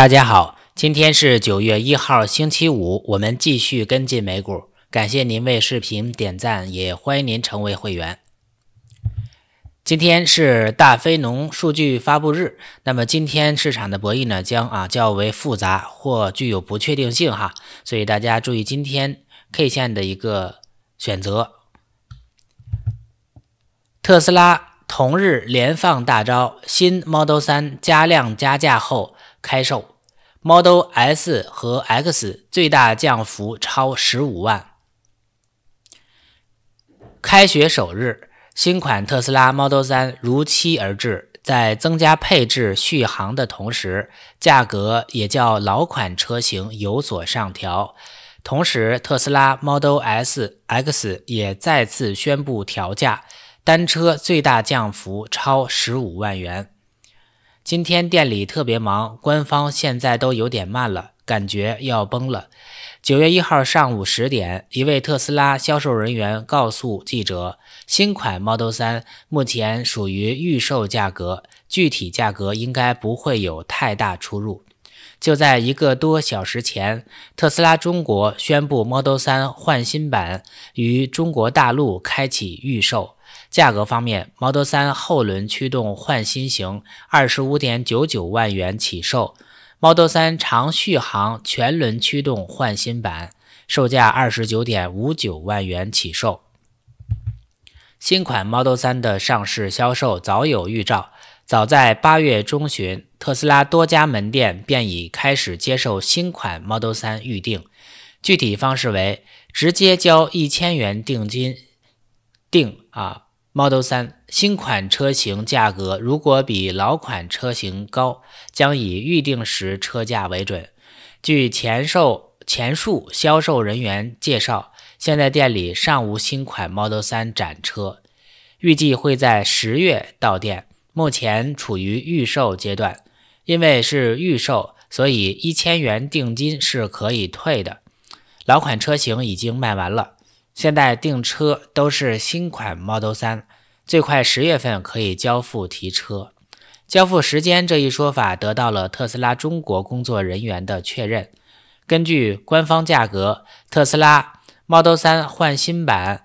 大家好，今天是九月一号，星期五，我们继续跟进美股。感谢您为视频点赞，也欢迎您成为会员。今天是大非农数据发布日，那么今天市场的博弈呢将啊较为复杂或具有不确定性哈，所以大家注意今天 K 线的一个选择。特斯拉同日连放大招，新 Model 三加量加价后开售。Model S 和 X 最大降幅超十五万。开学首日，新款特斯拉 Model 3如期而至，在增加配置、续航的同时，价格也较老款车型有所上调。同时，特斯拉 Model S、X 也再次宣布调价，单车最大降幅超十五万元。今天店里特别忙，官方现在都有点慢了，感觉要崩了。九月一号上午十点，一位特斯拉销售人员告诉记者，新款 Model 三目前属于预售价格，具体价格应该不会有太大出入。就在一个多小时前，特斯拉中国宣布 Model 三换新版于中国大陆开启预售。价格方面，Model 3后轮驱动换新型，二十五点九九万元起售；Model 3长续航全轮驱动换新版，售价二十九点五九万元起售。新款 Model 3的上市销售早有预兆，早在八月中旬，特斯拉多家门店便已开始接受新款 Model 3预定，具体方式为直接交一千元定金，定啊。Model 3新款车型价格如果比老款车型高，将以预定时车价为准。据前售前述销售人员介绍，现在店里尚无新款 Model 3展车，预计会在十月到店，目前处于预售阶段。因为是预售，所以一千元定金是可以退的。老款车型已经卖完了。现在订车都是新款 Model 3，最快十月份可以交付提车。交付时间这一说法得到了特斯拉中国工作人员的确认。根据官方价格，特斯拉 Model 3换新版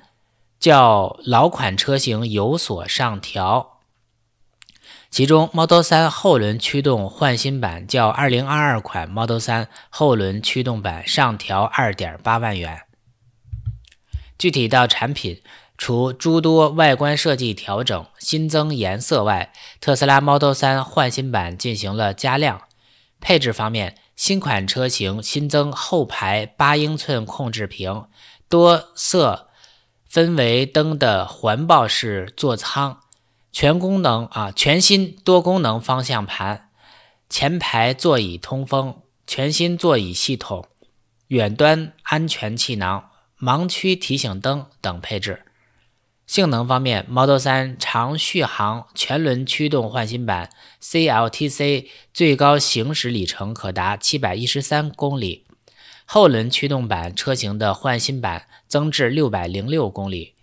较老款车型有所上调，其中 Model 3后轮驱动换新版较2022款 Model 3后轮驱动版上调2.8万元。具体到产品，除诸多外观设计调整、新增颜色外，特斯拉 Model 3换新版进行了加量。配置方面，新款车型新增后排八英寸控制屏、多色氛围灯的环抱式座舱、全功能啊全新多功能方向盘、前排座椅通风、全新座椅系统、远端安全气囊。盲区提醒灯等配置。性能方面，Model 3长续航全轮驱动换新版 CLTC 最高行驶里程可达713公里，后轮驱动版车型的换新版增至606公里。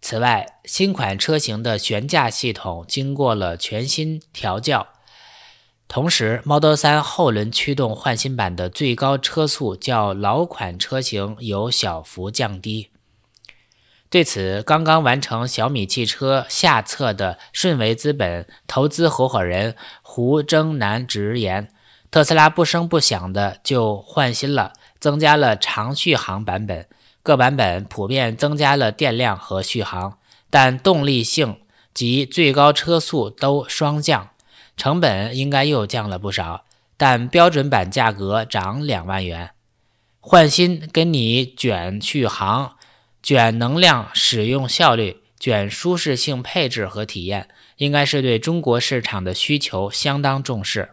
此外，新款车型的悬架系统经过了全新调教，同时，Model 3后轮驱动换新版的最高车速较老款车型有小幅降低。对此，刚刚完成小米汽车下册的顺为资本投资合伙人胡征南直言：“特斯拉不声不响的就换新了，增加了长续航版本，各版本普遍增加了电量和续航，但动力性及最高车速都双降。”成本应该又降了不少，但标准版价格涨两万元。换新跟你卷续航、卷能量使用效率、卷舒适性配置和体验，应该是对中国市场的需求相当重视。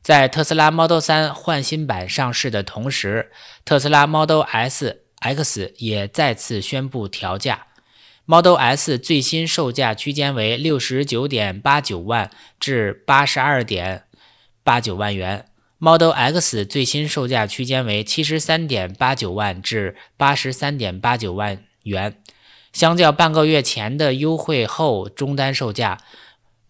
在特斯拉 Model 3换新版上市的同时，特斯拉 Model S X 也再次宣布调价。Model S 最新售价区间为六十九点八九万至八十二点八九万元，Model X 最新售价区间为七十三点八九万至八十三点八九万元。相较半个月前的优惠后终端售价，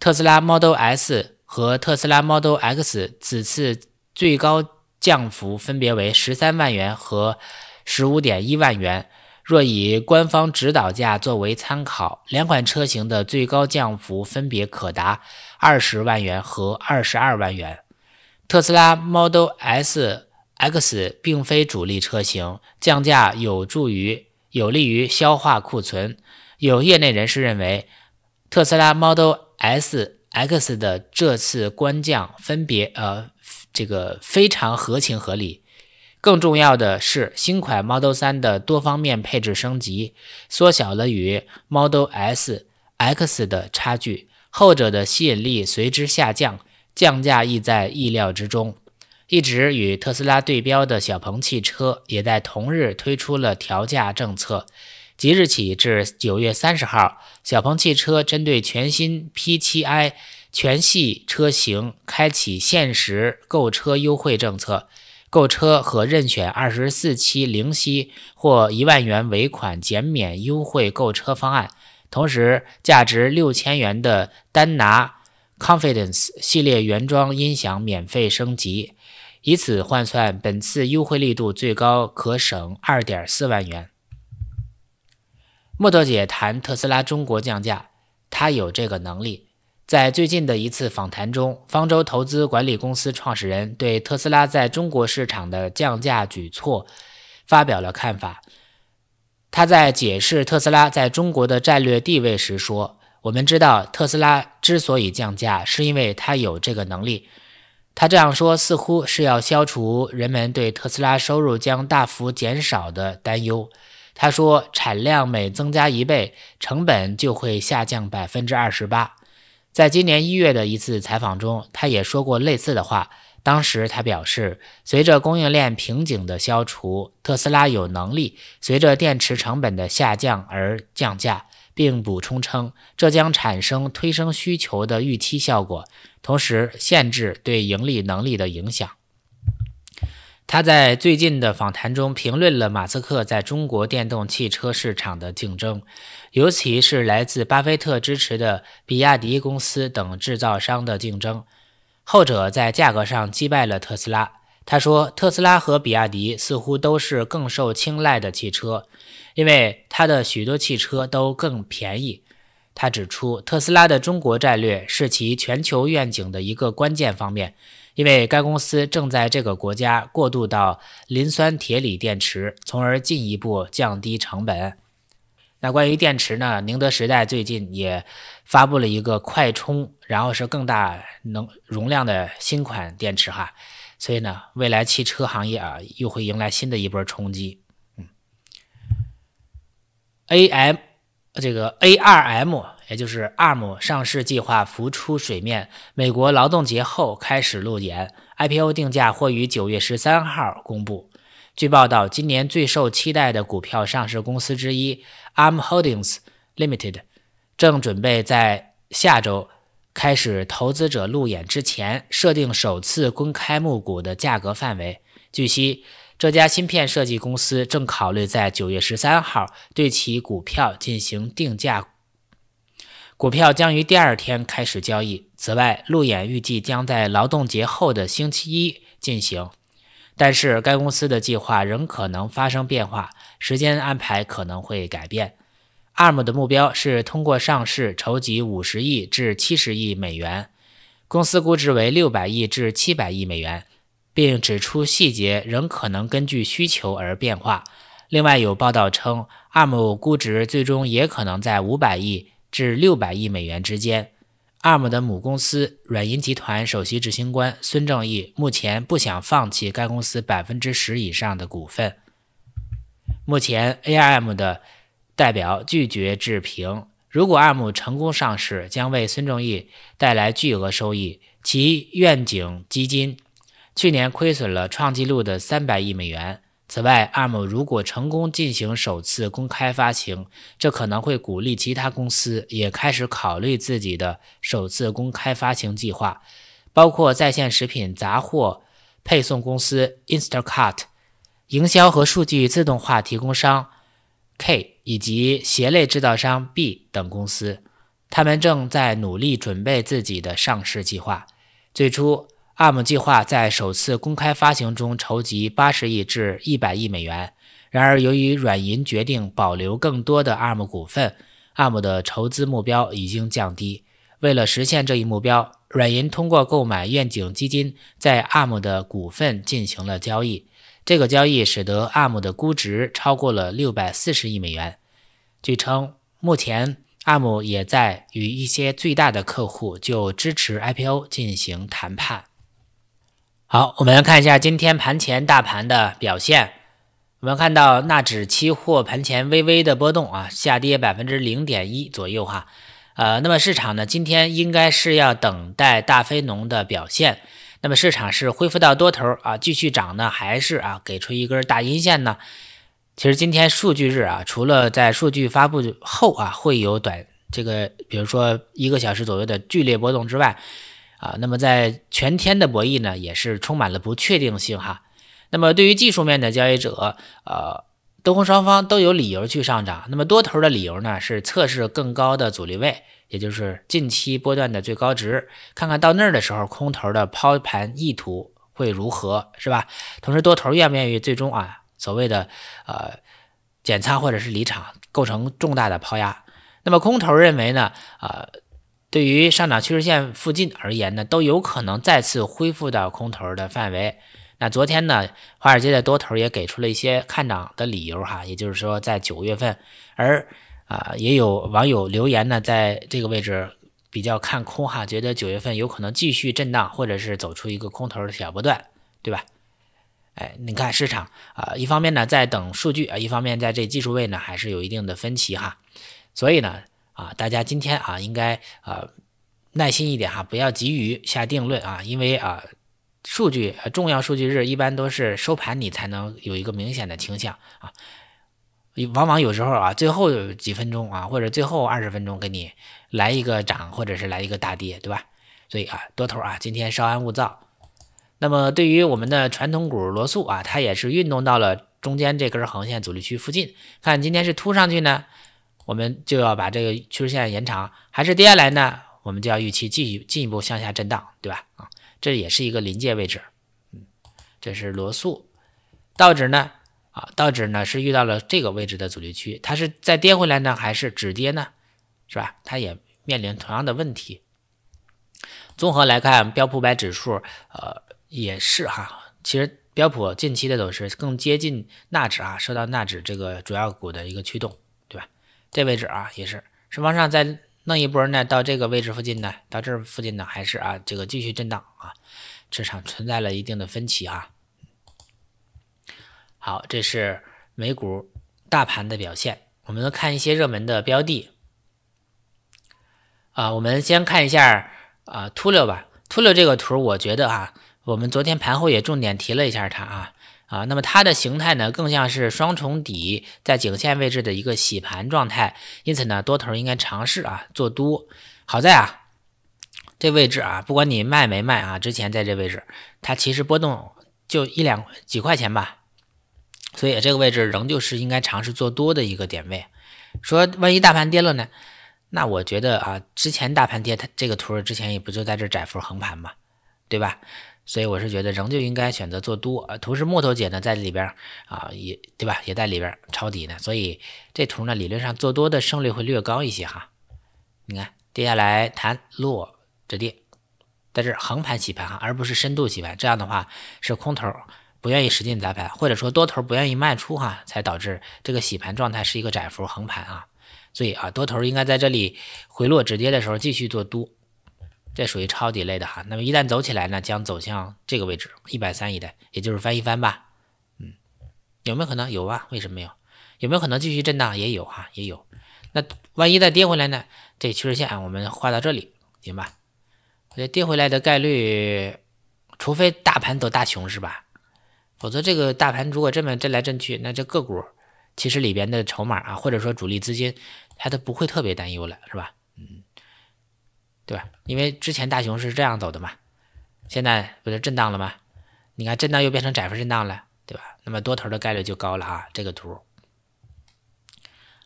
特斯拉 Model S 和特斯拉 Model X 此次最高降幅分别为十三万元和十五点一万元。若以官方指导价作为参考，两款车型的最高降幅分别可达二十万元和二十二万元。特斯拉 Model S X 并非主力车型，降价有助于有利于消化库存。有业内人士认为，特斯拉 Model S X 的这次官降分别呃，这个非常合情合理。更重要的是，新款 Model 3的多方面配置升级，缩小了与 Model S、X 的差距，后者的吸引力随之下降，降价亦在意料之中。一直与特斯拉对标的小鹏汽车也在同日推出了调价政策，即日起至九月三十号，小鹏汽车针对全新 P7i 全系车型开启限时购车优惠政策。购车可任选二十四期零息或一万元尾款减免优惠购车方案，同时价值六千元的丹拿 Confidence 系列原装音响免费升级，以此换算，本次优惠力度最高可省二点四万元。木头姐谈特斯拉中国降价，她有这个能力。在最近的一次访谈中，方舟投资管理公司创始人对特斯拉在中国市场的降价举措发表了看法。他在解释特斯拉在中国的战略地位时说：“我们知道特斯拉之所以降价，是因为它有这个能力。”他这样说似乎是要消除人们对特斯拉收入将大幅减少的担忧。他说：“产量每增加一倍，成本就会下降百分之二十八。”在今年一月的一次采访中，他也说过类似的话。当时他表示，随着供应链瓶颈的消除，特斯拉有能力随着电池成本的下降而降价，并补充称，这将产生推升需求的预期效果，同时限制对盈利能力的影响。他在最近的访谈中评论了马斯克在中国电动汽车市场的竞争，尤其是来自巴菲特支持的比亚迪公司等制造商的竞争，后者在价格上击败了特斯拉。他说，特斯拉和比亚迪似乎都是更受青睐的汽车，因为它的许多汽车都更便宜。他指出，特斯拉的中国战略是其全球愿景的一个关键方面。因为该公司正在这个国家过渡到磷酸铁锂电池，从而进一步降低成本。那关于电池呢？宁德时代最近也发布了一个快充，然后是更大能容量的新款电池哈。所以呢，未来汽车行业啊，又会迎来新的一波冲击。嗯，A M 这个 A R M。也就是 ARM 上市计划浮出水面，美国劳动节后开始路演，IPO 定价或于九月十三号公布。据报道，今年最受期待的股票上市公司之一 ARM Holdings Limited 正准备在下周开始投资者路演之前设定首次公开募股的价格范围。据悉，这家芯片设计公司正考虑在九月十三号对其股票进行定价。股票将于第二天开始交易。此外，路演预计将在劳动节后的星期一进行，但是该公司的计划仍可能发生变化，时间安排可能会改变。ARM 的目标是通过上市筹集五十亿至七十亿美元，公司估值为六百亿至七百亿美元，并指出细节仍可能根据需求而变化。另外有报道称，ARM 估值最终也可能在五百亿。至六百亿美元之间。ARM 的母公司软银集团首席执行官孙正义目前不想放弃该公司百分之十以上的股份。目前，ARM 的代表拒绝置评。如果 ARM 成功上市，将为孙正义带来巨额收益。其愿景基金去年亏损了创纪录的三百亿美元。此外，a r m 如果成功进行首次公开发行，这可能会鼓励其他公司也开始考虑自己的首次公开发行计划，包括在线食品杂货配送公司 Instacart、营销和数据自动化提供商 K 以及鞋类制造商 B 等公司，他们正在努力准备自己的上市计划。最初。Arm 计划在首次公开发行中筹集八十亿至一百亿美元。然而，由于软银决定保留更多的 Arm 股份，Arm 的筹资目标已经降低。为了实现这一目标，软银通过购买愿景基金在 Arm 的股份进行了交易。这个交易使得 Arm 的估值超过了六百四十亿美元。据称，目前 Arm 也在与一些最大的客户就支持 IPO 进行谈判。好，我们来看一下今天盘前大盘的表现。我们看到纳指期货盘前微微的波动啊，下跌百分之零点一左右哈。呃，那么市场呢，今天应该是要等待大非农的表现。那么市场是恢复到多头啊，继续涨呢，还是啊给出一根大阴线呢？其实今天数据日啊，除了在数据发布后啊会有短这个，比如说一个小时左右的剧烈波动之外，啊，那么在全天的博弈呢，也是充满了不确定性哈。那么对于技术面的交易者，呃，多空双方都有理由去上涨。那么多头的理由呢，是测试更高的阻力位，也就是近期波段的最高值，看看到那儿的时候，空头的抛盘意图会如何，是吧？同时，多头愿不愿意最终啊，所谓的呃减仓或者是离场，构成重大的抛压。那么空头认为呢，啊。对于上涨趋势线附近而言呢，都有可能再次恢复到空头的范围。那昨天呢，华尔街的多头也给出了一些看涨的理由哈，也就是说在九月份，而啊也有网友留言呢，在这个位置比较看空哈，觉得九月份有可能继续震荡或者是走出一个空头的小波段，对吧？哎，你看市场啊，一方面呢在等数据啊，一方面在这技术位呢还是有一定的分歧哈，所以呢。啊，大家今天啊，应该啊耐心一点哈，不要急于下定论啊，因为啊，数据重要数据日一般都是收盘你才能有一个明显的倾向啊，往往有时候啊，最后几分钟啊，或者最后二十分钟给你来一个涨，或者是来一个大跌，对吧？所以啊，多头啊，今天稍安勿躁。那么对于我们的传统股罗素啊，它也是运动到了中间这根横线阻力区附近，看今天是突上去呢。我们就要把这个趋势线延长，还是跌下来呢？我们就要预期继续进一步向下震荡，对吧？啊，这也是一个临界位置。嗯，这是罗素，道指呢？啊，道指呢是遇到了这个位置的阻力区，它是在跌回来呢，还是止跌呢？是吧？它也面临同样的问题。综合来看，标普百指数，呃，也是哈。其实标普近期的走势更接近纳指啊，受到纳指这个主要股的一个驱动。这位置啊，也是是往上再弄一波呢？到这个位置附近呢？到这儿附近呢？还是啊，这个继续震荡啊？市场存在了一定的分歧啊。好，这是美股大盘的表现。我们看一些热门的标的啊，我们先看一下啊，秃六吧。秃六这个图，我觉得啊，我们昨天盘后也重点提了一下它啊。啊，那么它的形态呢，更像是双重底在颈线位置的一个洗盘状态，因此呢，多头应该尝试啊做多。好在啊，这位置啊，不管你卖没卖啊，之前在这位置，它其实波动就一两几块钱吧，所以这个位置仍旧是应该尝试做多的一个点位。说万一大盘跌了呢，那我觉得啊，之前大盘跌，它这个图之前也不就在这窄幅横盘嘛，对吧？所以我是觉得仍旧应该选择做多，同时木头姐呢在里边啊也对吧也在里边抄底呢，所以这图呢理论上做多的胜率会略高一些哈。你看跌下来弹落止跌，在这横盘洗盘哈，而不是深度洗盘，这样的话是空头不愿意使劲砸盘，或者说多头不愿意卖出哈，才导致这个洗盘状态是一个窄幅横盘啊，所以啊多头应该在这里回落止跌的时候继续做多。这属于抄底类的哈，那么一旦走起来呢，将走向这个位置，一百三一带，也就是翻一翻吧，嗯，有没有可能？有啊，为什么没有？有没有可能继续震荡？也有哈，也有。那万一再跌回来呢？这趋势线我们画到这里，行吧？所以跌回来的概率，除非大盘走大熊是吧？否则这个大盘如果这么震来震去，那这个股其实里边的筹码啊，或者说主力资金，它都不会特别担忧了，是吧？嗯。对吧？因为之前大熊是这样走的嘛，现在不是震荡了吗？你看震荡又变成窄幅震荡了，对吧？那么多头的概率就高了啊。这个图，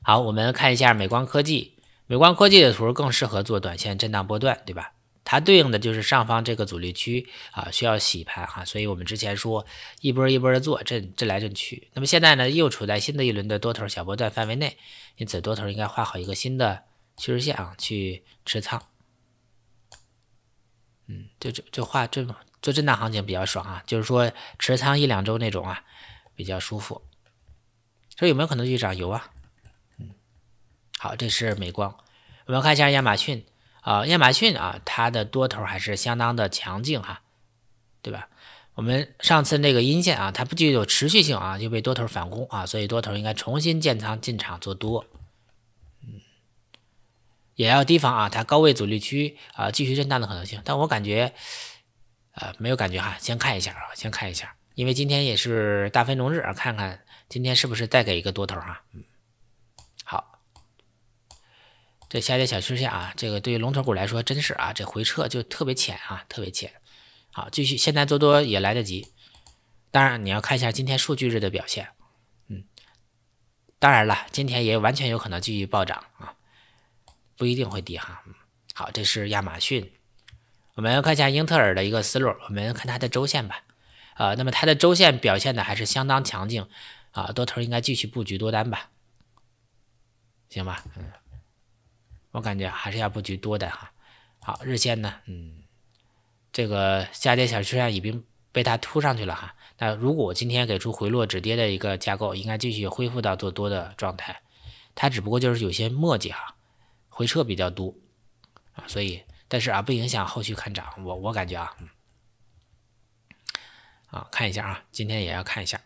好，我们看一下美光科技，美光科技的图更适合做短线震荡波段，对吧？它对应的就是上方这个阻力区啊，需要洗盘哈。所以我们之前说一波一波的做震震来震去，那么现在呢，又处在新的一轮的多头小波段范围内，因此多头应该画好一个新的趋势线啊，去持仓。嗯，就就就画这种做震荡行情比较爽啊，就是说持仓一两周那种啊，比较舒服。所以有没有可能去涨油啊？嗯，好，这是美光，我们看一下亚马逊啊，亚马逊啊，它的多头还是相当的强劲啊，对吧？我们上次那个阴线啊，它不具有持续性啊，就被多头反攻啊，所以多头应该重新建仓进场做多。也要提防啊，它高位阻力区啊，继续震荡的可能性。但我感觉，呃，没有感觉哈，先看一下啊，先看一下，因为今天也是大分农日啊，看看今天是不是再给一个多头啊。嗯，好，这下跌小趋势啊，这个对于龙头股来说，真是啊，这回撤就特别浅啊，特别浅。好，继续，现在做多也来得及，当然你要看一下今天数据日的表现，嗯，当然了，今天也完全有可能继续暴涨啊。不一定会跌哈，好，这是亚马逊。我们看一下英特尔的一个思路，我们看它的周线吧。呃，那么它的周线表现的还是相当强劲啊，多头应该继续布局多单吧？行吧，嗯，我感觉还是要布局多的哈。好，日线呢，嗯，这个下跌小趋势已经被它突上去了哈。那如果今天给出回落止跌的一个架构，应该继续恢复到做多的状态，它只不过就是有些磨迹哈。回撤比较多啊，所以但是啊，不影响后续看涨。我我感觉啊，啊看一下啊，今天也要看一下。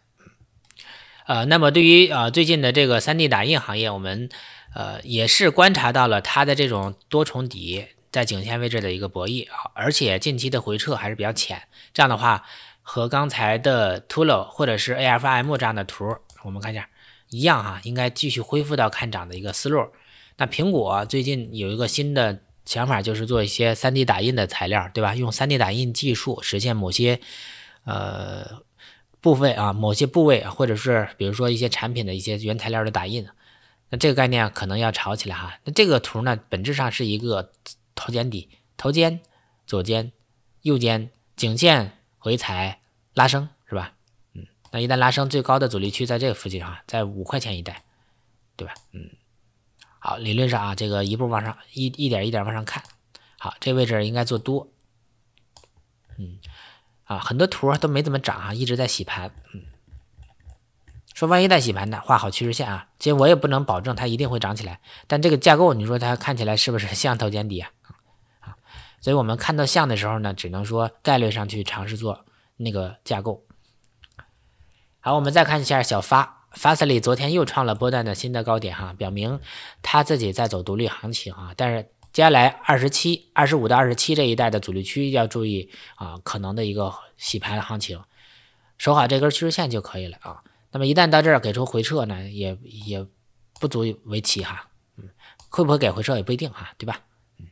呃，那么对于呃最近的这个三 D 打印行业，我们呃也是观察到了它的这种多重底在颈线位置的一个博弈啊，而且近期的回撤还是比较浅。这样的话，和刚才的 Tulo 或者是 A F M 这样的图，我们看一下一样哈，应该继续恢复到看涨的一个思路。那苹果最近有一个新的想法，就是做一些 3D 打印的材料，对吧？用 3D 打印技术实现某些呃部分啊，某些部位，或者是比如说一些产品的一些原材料的打印。那这个概念可能要炒起来哈。那这个图呢，本质上是一个头肩底，头肩左肩右肩颈线回踩拉升是吧？嗯，那一旦拉升，最高的阻力区在这个附近啊，在五块钱一带，对吧？嗯。好，理论上啊，这个一步往上一一点一点往上看，好，这位置应该做多，嗯，啊，很多图都没怎么涨啊，一直在洗盘，嗯，说万一在洗盘呢，画好趋势线啊，其实我也不能保证它一定会涨起来，但这个架构你说它看起来是不是像头肩底啊？啊，所以我们看到像的时候呢，只能说概率上去尝试做那个架构。好，我们再看一下小发。Fastly 昨天又创了波段的新的高点哈，表明它自己在走独立行情啊。但是接下来二十七、二十五到二十七这一带的阻力区要注意啊，可能的一个洗盘的行情，守好这根趋势线就可以了啊。那么一旦到这儿给出回撤呢，也也不足以为奇哈。嗯，会不会给回撤也不一定哈，对吧？嗯。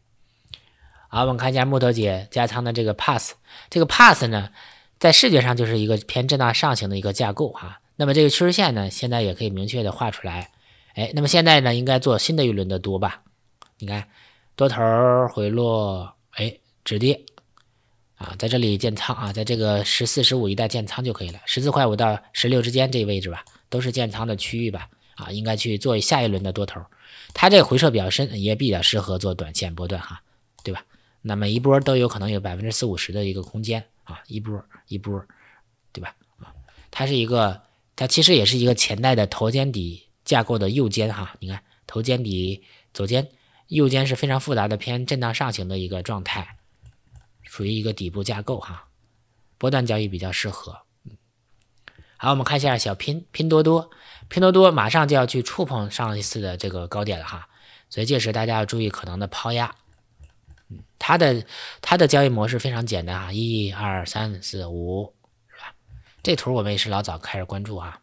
好，我们看一下木头姐加仓的这个 Pass，这个 Pass 呢，在视觉上就是一个偏震荡上行的一个架构哈。那么这个趋势线呢，现在也可以明确的画出来，哎，那么现在呢，应该做新的一轮的多吧？你看，多头回落，哎，止跌啊，在这里建仓啊，在这个十四十五一带建仓就可以了，十四块五到十六之间这位置吧，都是建仓的区域吧，啊，应该去做下一轮的多头，它这个回撤比较深，也比较适合做短线波段哈，对吧？那么一波都有可能有百分之四五十的一个空间啊，一波一波，对吧？啊，它是一个。它其实也是一个前代的头肩底架构的右肩哈，你看头肩底左肩右肩是非常复杂的偏震荡上行的一个状态，属于一个底部架构哈，波段交易比较适合。好，我们看一下小拼拼多多，拼多多马上就要去触碰上一次的这个高点了哈，所以届时大家要注意可能的抛压。嗯，它的它的交易模式非常简单哈，一二三四五。这图我们也是老早开始关注啊，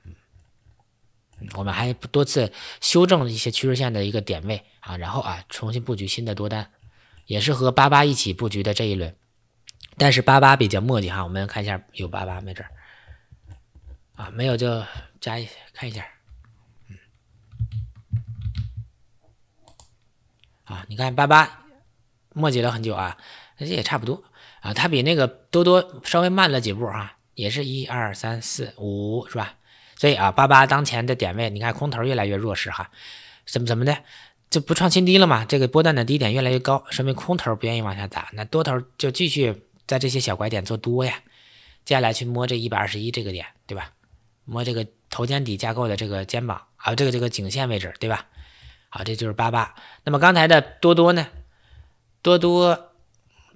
我们还多次修正了一些趋势线的一个点位啊，然后啊重新布局新的多单，也是和八八一起布局的这一轮，但是八八比较墨迹哈，我们看一下有八八没这儿，啊没有就加一看一下，嗯，啊你看八八墨迹了很久啊，这也差不多啊，它比那个多多稍微慢了几步啊，也是一二三四五是吧？所以啊，八八当前的点位，你看空头越来越弱势哈，怎么怎么的，就不创新低了吗？这个波段的低点越来越高，说明空头不愿意往下砸，那多头就继续在这些小拐点做多呀。接下来去摸这一百二十一这个点，对吧？摸这个头肩底架构的这个肩膀，还有这个这个颈线位置，对吧？好，这就是八八。那么刚才的多多呢？多多，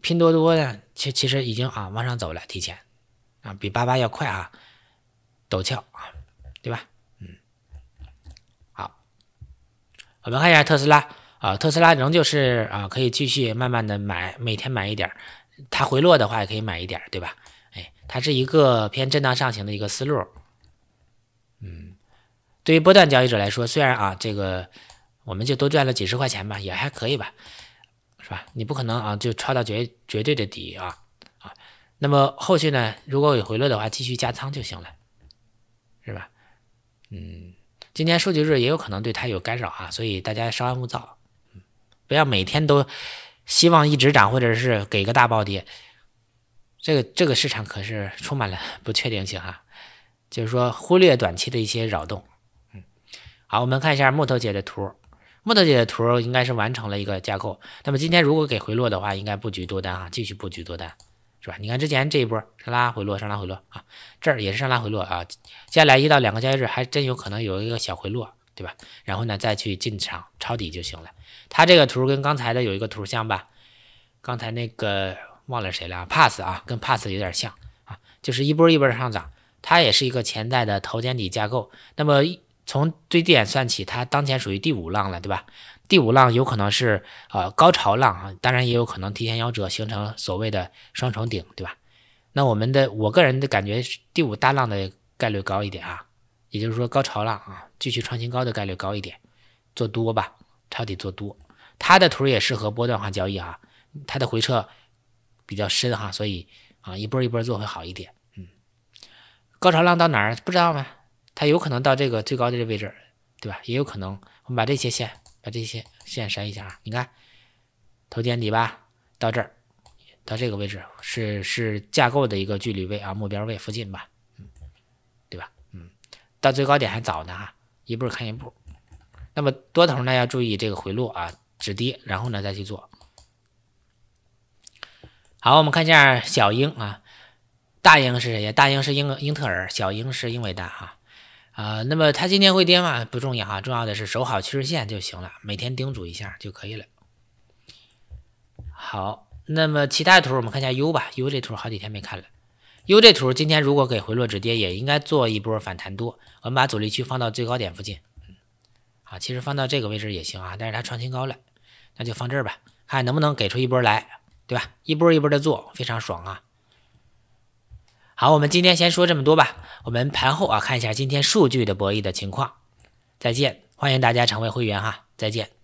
拼多多呢？其其实已经啊往上走了，提前。啊，比八八要快啊，陡峭啊，对吧？嗯，好，我们看一下特斯拉啊，特斯拉仍旧是啊，可以继续慢慢的买，每天买一点，它回落的话也可以买一点，对吧？哎，它是一个偏震荡上行的一个思路，嗯，对于波段交易者来说，虽然啊这个我们就多赚了几十块钱吧，也还可以吧，是吧？你不可能啊就抄到绝绝对的底啊。那么后续呢？如果有回落的话，继续加仓就行了，是吧？嗯，今天数据日也有可能对它有干扰啊，所以大家稍安勿躁，不要每天都希望一直涨或者是给个大暴跌，这个这个市场可是充满了不确定性啊，就是说忽略短期的一些扰动，嗯。好，我们看一下木头姐的图，木头姐的图应该是完成了一个架构，那么今天如果给回落的话，应该布局多单啊，继续布局多单。是吧？你看之前这一波上拉回落，上拉回落啊，这儿也是上拉回落啊。接下来一到两个交易日还真有可能有一个小回落，对吧？然后呢，再去进场抄底就行了。它这个图跟刚才的有一个图像吧，刚才那个忘了谁了，pass 啊，跟 pass 有点像啊，就是一波一波上涨，它也是一个潜在的头肩底架构。那么从最低点算起，它当前属于第五浪了，对吧？第五浪有可能是呃高潮浪啊，当然也有可能提前夭折，形成所谓的双重顶，对吧？那我们的我个人的感觉，第五大浪的概率高一点啊，也就是说高潮浪啊，继续创新高的概率高一点，做多吧，抄底做多，它的图也适合波段化交易啊，它的回撤比较深哈，所以啊一波一波做会好一点，嗯，高潮浪到哪儿不知道吗？它有可能到这个最高的这位置，对吧？也有可能，我们把这些先。把这些线筛一下啊，你看，头肩底吧，到这儿，到这个位置是是架构的一个距离位啊，目标位附近吧，嗯，对吧？嗯，到最高点还早呢哈，一步看一步。那么多头呢要注意这个回落啊，止跌，然后呢再去做。好，我们看一下小鹰啊，大鹰是谁呀？大鹰是英英特尔，小鹰是英伟达哈。啊，那么它今天会跌吗？不重要啊，重要的是守好趋势线就行了，每天叮嘱一下就可以了。好，那么其他图我们看一下 U 吧，U 这图好几天没看了，U 这图今天如果给回落止跌，也应该做一波反弹多，我们把阻力区放到最高点附近。啊，其实放到这个位置也行啊，但是它创新高了，那就放这儿吧，看能不能给出一波来，对吧？一波一波的做，非常爽啊。好，我们今天先说这么多吧。我们盘后啊，看一下今天数据的博弈的情况。再见，欢迎大家成为会员哈。再见。